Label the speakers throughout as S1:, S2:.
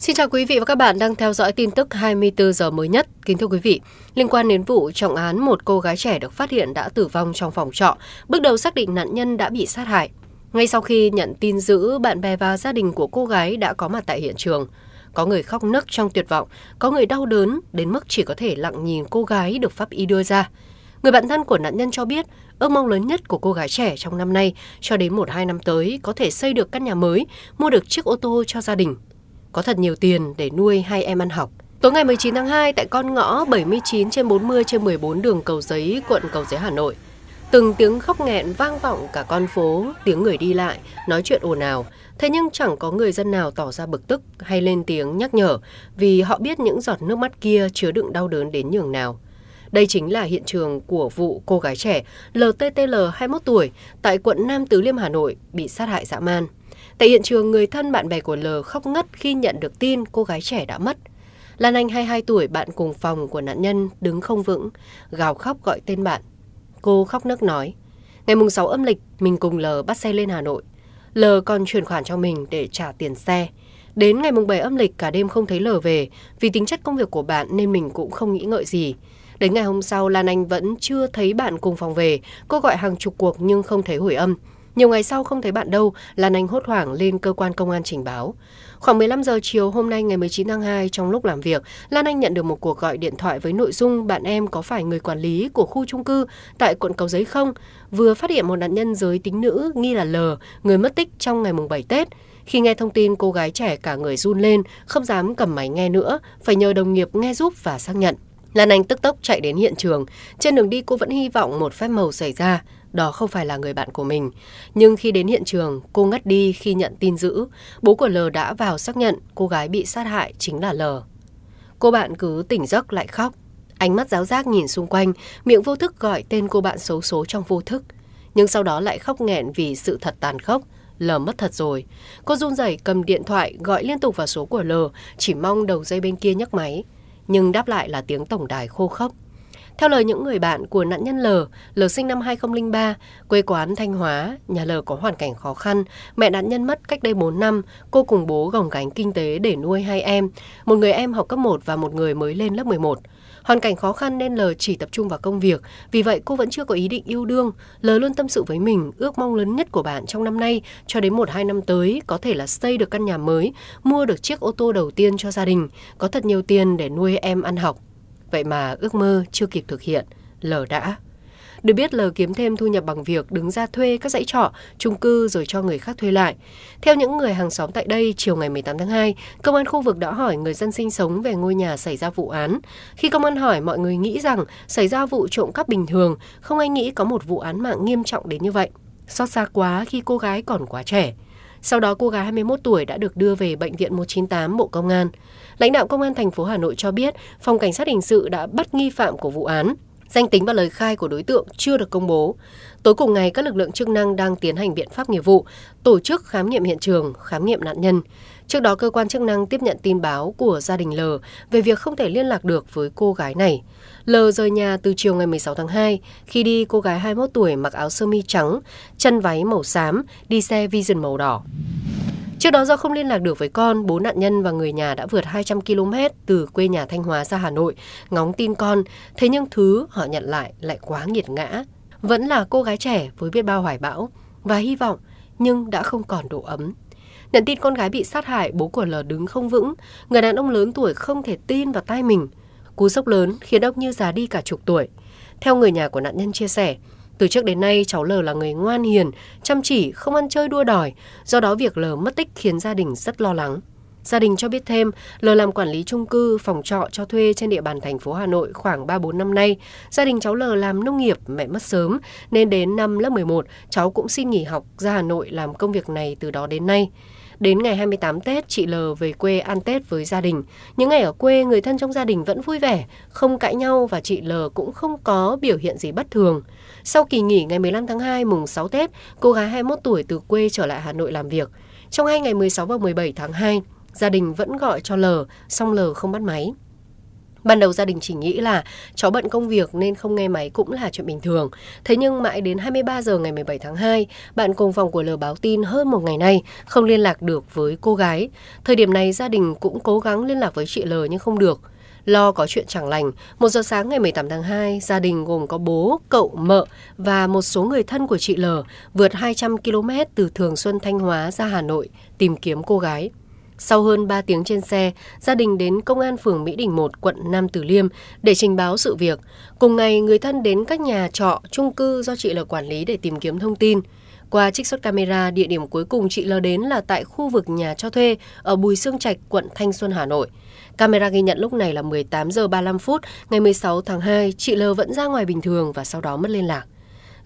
S1: Xin chào quý vị và các bạn đang theo dõi tin tức 24 giờ mới nhất. Kính thưa quý vị, liên quan đến vụ trọng án một cô gái trẻ được phát hiện đã tử vong trong phòng trọ, bước đầu xác định nạn nhân đã bị sát hại. Ngay sau khi nhận tin giữ, bạn bè và gia đình của cô gái đã có mặt tại hiện trường. Có người khóc nức trong tuyệt vọng, có người đau đớn đến mức chỉ có thể lặng nhìn cô gái được pháp y đưa ra. Người bạn thân của nạn nhân cho biết, ước mong lớn nhất của cô gái trẻ trong năm nay cho đến 1-2 năm tới có thể xây được căn nhà mới, mua được chiếc ô tô cho gia đình có thật nhiều tiền để nuôi hai em ăn học. Tối ngày 19 tháng 2 tại con ngõ 79 trên 40 trên 14 đường Cầu Giấy, quận Cầu Giấy, Hà Nội, từng tiếng khóc nghẹn vang vọng cả con phố, tiếng người đi lại, nói chuyện ồn ào. Thế nhưng chẳng có người dân nào tỏ ra bực tức hay lên tiếng nhắc nhở vì họ biết những giọt nước mắt kia chứa đựng đau đớn đến nhường nào. Đây chính là hiện trường của vụ cô gái trẻ LTTL 21 tuổi tại quận Nam từ Liêm Hà Nội bị sát hại dã man. Tại hiện trường, người thân bạn bè của L khóc ngất khi nhận được tin cô gái trẻ đã mất. Lan Anh 22 tuổi, bạn cùng phòng của nạn nhân, đứng không vững, gào khóc gọi tên bạn. Cô khóc nức nói, ngày mùng 6 âm lịch, mình cùng L bắt xe lên Hà Nội. L còn chuyển khoản cho mình để trả tiền xe. Đến ngày mùng 7 âm lịch cả đêm không thấy L về, vì tính chất công việc của bạn nên mình cũng không nghĩ ngợi gì. Đến ngày hôm sau, Lan Anh vẫn chưa thấy bạn cùng phòng về. Cô gọi hàng chục cuộc nhưng không thấy hồi âm. Nhiều ngày sau không thấy bạn đâu, Lan Anh hốt hoảng lên cơ quan công an trình báo. Khoảng 15 giờ chiều hôm nay ngày 19 tháng 2, trong lúc làm việc, Lan Anh nhận được một cuộc gọi điện thoại với nội dung bạn em có phải người quản lý của khu trung cư tại quận Cầu Giấy không? Vừa phát hiện một nạn nhân giới tính nữ nghi là L, người mất tích trong ngày mùng 7 Tết. Khi nghe thông tin cô gái trẻ cả người run lên, không dám cầm máy nghe nữa, phải nhờ đồng nghiệp nghe giúp và xác nhận. Lan Anh tức tốc chạy đến hiện trường. Trên đường đi cô vẫn hy vọng một phép màu xảy ra đó không phải là người bạn của mình. Nhưng khi đến hiện trường, cô ngất đi khi nhận tin dữ. Bố của L đã vào xác nhận cô gái bị sát hại chính là L. Cô bạn cứ tỉnh giấc lại khóc. Ánh mắt giáo giác nhìn xung quanh, miệng vô thức gọi tên cô bạn xấu số trong vô thức. Nhưng sau đó lại khóc nghẹn vì sự thật tàn khốc. L mất thật rồi. Cô run rẩy cầm điện thoại gọi liên tục vào số của L, chỉ mong đầu dây bên kia nhấc máy. Nhưng đáp lại là tiếng tổng đài khô khốc. Theo lời những người bạn của nạn nhân L, L sinh năm 2003, quê quán Thanh Hóa, nhà L có hoàn cảnh khó khăn, mẹ nạn nhân mất cách đây 4 năm, cô cùng bố gồng gánh kinh tế để nuôi hai em, một người em học cấp 1 và một người mới lên lớp 11. Hoàn cảnh khó khăn nên L chỉ tập trung vào công việc, vì vậy cô vẫn chưa có ý định yêu đương. L luôn tâm sự với mình, ước mong lớn nhất của bạn trong năm nay cho đến 1-2 năm tới có thể là xây được căn nhà mới, mua được chiếc ô tô đầu tiên cho gia đình, có thật nhiều tiền để nuôi em ăn học. Vậy mà ước mơ chưa kịp thực hiện, lờ đã. Được biết lờ kiếm thêm thu nhập bằng việc đứng ra thuê các dãy trọ, chung cư rồi cho người khác thuê lại. Theo những người hàng xóm tại đây, chiều ngày 18 tháng 2, công an khu vực đã hỏi người dân sinh sống về ngôi nhà xảy ra vụ án. Khi công an hỏi, mọi người nghĩ rằng xảy ra vụ trộm cắp bình thường, không ai nghĩ có một vụ án mạng nghiêm trọng đến như vậy. Xót xa quá khi cô gái còn quá trẻ. Sau đó cô gái 21 tuổi đã được đưa về bệnh viện 198 Bộ Công an. Lãnh đạo Công an thành phố Hà Nội cho biết, phòng cảnh sát hình sự đã bắt nghi phạm của vụ án. Danh tính và lời khai của đối tượng chưa được công bố. Tối cùng ngày, các lực lượng chức năng đang tiến hành biện pháp nghiệp vụ, tổ chức khám nghiệm hiện trường, khám nghiệm nạn nhân. Trước đó, cơ quan chức năng tiếp nhận tin báo của gia đình L về việc không thể liên lạc được với cô gái này. L rời nhà từ chiều ngày 16 tháng 2. Khi đi, cô gái 21 tuổi mặc áo sơ mi trắng, chân váy màu xám, đi xe Vision màu đỏ. Trước đó do không liên lạc được với con, bố nạn nhân và người nhà đã vượt 200 km từ quê nhà Thanh Hóa ra Hà Nội, ngóng tin con, thế nhưng thứ họ nhận lại lại quá nghiệt ngã. Vẫn là cô gái trẻ với biết bao hoài bão và hy vọng, nhưng đã không còn độ ấm Nhận tin con gái bị sát hại, bố của L đứng không vững, người đàn ông lớn tuổi không thể tin vào tai mình. Cú sốc lớn khiến ông như già đi cả chục tuổi. Theo người nhà của nạn nhân chia sẻ, từ trước đến nay cháu L là người ngoan hiền, chăm chỉ, không ăn chơi đua đòi, do đó việc L mất tích khiến gia đình rất lo lắng. Gia đình cho biết thêm, L làm quản lý chung cư, phòng trọ cho thuê trên địa bàn thành phố Hà Nội khoảng 3-4 năm nay. Gia đình cháu L làm nông nghiệp, mẹ mất sớm, nên đến năm lớp 11, cháu cũng xin nghỉ học ra Hà Nội làm công việc này từ đó đến nay. Đến ngày 28 Tết, chị L về quê ăn Tết với gia đình. Những ngày ở quê, người thân trong gia đình vẫn vui vẻ, không cãi nhau và chị L cũng không có biểu hiện gì bất thường. Sau kỳ nghỉ ngày 15 tháng 2, mùng 6 Tết, cô gái 21 tuổi từ quê trở lại Hà Nội làm việc. Trong hai ngày 16 và 17 tháng 2, gia đình vẫn gọi cho L, song L không bắt máy. Ban đầu gia đình chỉ nghĩ là cháu bận công việc nên không nghe máy cũng là chuyện bình thường. Thế nhưng mãi đến 23 giờ ngày 17 tháng 2, bạn cùng phòng của L báo tin hơn một ngày nay không liên lạc được với cô gái. Thời điểm này gia đình cũng cố gắng liên lạc với chị L nhưng không được. Lo có chuyện chẳng lành, một giờ sáng ngày 18 tháng 2, gia đình gồm có bố, cậu, mợ và một số người thân của chị L vượt 200 km từ Thường Xuân Thanh Hóa ra Hà Nội tìm kiếm cô gái. Sau hơn 3 tiếng trên xe, gia đình đến Công an phường Mỹ Đình 1, quận Nam Tử Liêm để trình báo sự việc. Cùng ngày, người thân đến các nhà trọ, chung cư do chị L quản lý để tìm kiếm thông tin. Qua trích xuất camera, địa điểm cuối cùng chị L đến là tại khu vực nhà cho thuê ở Bùi Sương Trạch, quận Thanh Xuân, Hà Nội. Camera ghi nhận lúc này là 18 giờ 35 phút ngày 16 tháng 2, chị L vẫn ra ngoài bình thường và sau đó mất liên lạc.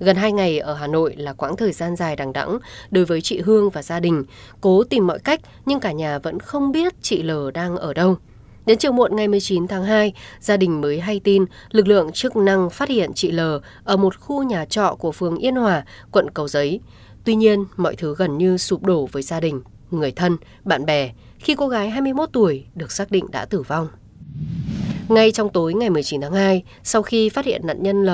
S1: Gần 2 ngày ở Hà Nội là quãng thời gian dài đằng đẵng đối với chị Hương và gia đình. Cố tìm mọi cách nhưng cả nhà vẫn không biết chị L đang ở đâu. Đến chiều muộn ngày 19 tháng 2, gia đình mới hay tin lực lượng chức năng phát hiện chị L ở một khu nhà trọ của phường Yên Hòa, quận Cầu Giấy. Tuy nhiên, mọi thứ gần như sụp đổ với gia đình, người thân, bạn bè khi cô gái 21 tuổi được xác định đã tử vong. Ngay trong tối ngày 19 tháng 2, sau khi phát hiện nạn nhân L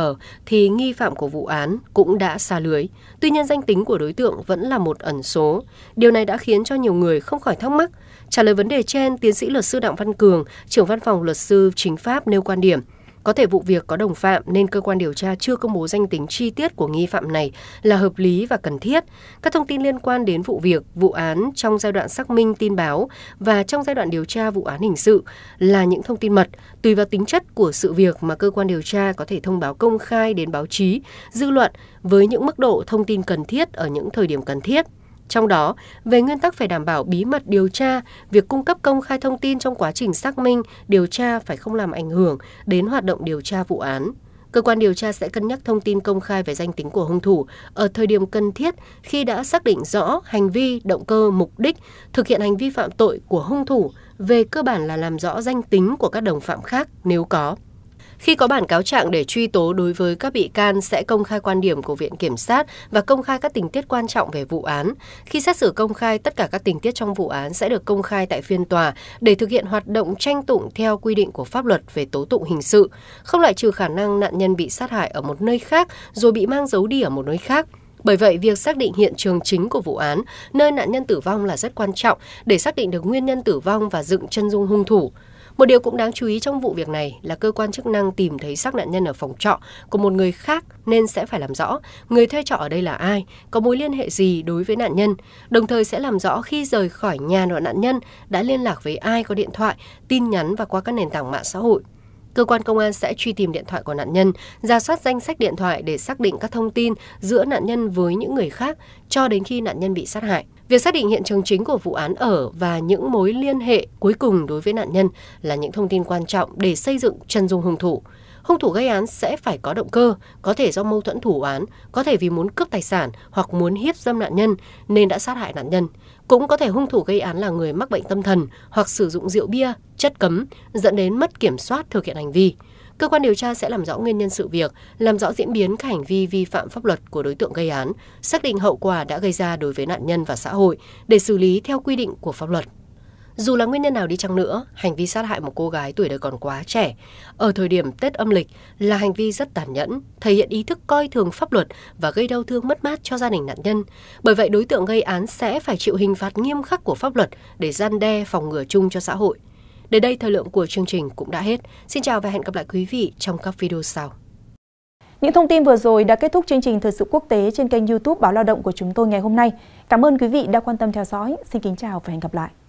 S1: thì nghi phạm của vụ án cũng đã xa lưới. Tuy nhiên danh tính của đối tượng vẫn là một ẩn số. Điều này đã khiến cho nhiều người không khỏi thắc mắc. Trả lời vấn đề trên, tiến sĩ luật sư Đặng Văn Cường, trưởng văn phòng luật sư chính pháp nêu quan điểm – có thể vụ việc có đồng phạm nên cơ quan điều tra chưa công bố danh tính chi tiết của nghi phạm này là hợp lý và cần thiết. Các thông tin liên quan đến vụ việc, vụ án trong giai đoạn xác minh tin báo và trong giai đoạn điều tra vụ án hình sự là những thông tin mật, tùy vào tính chất của sự việc mà cơ quan điều tra có thể thông báo công khai đến báo chí, dư luận với những mức độ thông tin cần thiết ở những thời điểm cần thiết. Trong đó, về nguyên tắc phải đảm bảo bí mật điều tra, việc cung cấp công khai thông tin trong quá trình xác minh, điều tra phải không làm ảnh hưởng đến hoạt động điều tra vụ án. Cơ quan điều tra sẽ cân nhắc thông tin công khai về danh tính của hung thủ ở thời điểm cần thiết khi đã xác định rõ hành vi, động cơ, mục đích thực hiện hành vi phạm tội của hung thủ, về cơ bản là làm rõ danh tính của các đồng phạm khác nếu có. Khi có bản cáo trạng để truy tố đối với các bị can sẽ công khai quan điểm của Viện Kiểm sát và công khai các tình tiết quan trọng về vụ án. Khi xét xử công khai, tất cả các tình tiết trong vụ án sẽ được công khai tại phiên tòa để thực hiện hoạt động tranh tụng theo quy định của pháp luật về tố tụng hình sự, không loại trừ khả năng nạn nhân bị sát hại ở một nơi khác rồi bị mang giấu đi ở một nơi khác. Bởi vậy, việc xác định hiện trường chính của vụ án, nơi nạn nhân tử vong là rất quan trọng để xác định được nguyên nhân tử vong và dựng chân dung hung thủ. Một điều cũng đáng chú ý trong vụ việc này là cơ quan chức năng tìm thấy xác nạn nhân ở phòng trọ của một người khác nên sẽ phải làm rõ người thuê trọ ở đây là ai, có mối liên hệ gì đối với nạn nhân, đồng thời sẽ làm rõ khi rời khỏi nhà của nạn nhân đã liên lạc với ai có điện thoại, tin nhắn và qua các nền tảng mạng xã hội. Cơ quan công an sẽ truy tìm điện thoại của nạn nhân, ra soát danh sách điện thoại để xác định các thông tin giữa nạn nhân với những người khác cho đến khi nạn nhân bị sát hại. Việc xác định hiện trường chính của vụ án ở và những mối liên hệ cuối cùng đối với nạn nhân là những thông tin quan trọng để xây dựng chân dung hung thủ. Hung thủ gây án sẽ phải có động cơ, có thể do mâu thuẫn thủ án, có thể vì muốn cướp tài sản hoặc muốn hiếp dâm nạn nhân nên đã sát hại nạn nhân. Cũng có thể hung thủ gây án là người mắc bệnh tâm thần hoặc sử dụng rượu bia, chất cấm dẫn đến mất kiểm soát thực hiện hành vi cơ quan điều tra sẽ làm rõ nguyên nhân sự việc làm rõ diễn biến các hành vi vi phạm pháp luật của đối tượng gây án xác định hậu quả đã gây ra đối với nạn nhân và xã hội để xử lý theo quy định của pháp luật dù là nguyên nhân nào đi chăng nữa, hành vi sát hại một cô gái tuổi đời còn quá trẻ ở thời điểm Tết âm lịch là hành vi rất tàn nhẫn, thể hiện ý thức coi thường pháp luật và gây đau thương mất mát cho gia đình nạn nhân. Bởi vậy, đối tượng gây án sẽ phải chịu hình phạt nghiêm khắc của pháp luật để gian đe phòng ngừa chung cho xã hội. Đến đây thời lượng của chương trình cũng đã hết. Xin chào và hẹn gặp lại quý vị trong các video sau. Những thông tin vừa rồi đã kết thúc chương trình Thời sự quốc tế trên kênh youtube Báo Lao động của chúng tôi ngày hôm nay. Cảm ơn quý vị đã quan tâm theo dõi. Xin kính chào và hẹn gặp lại.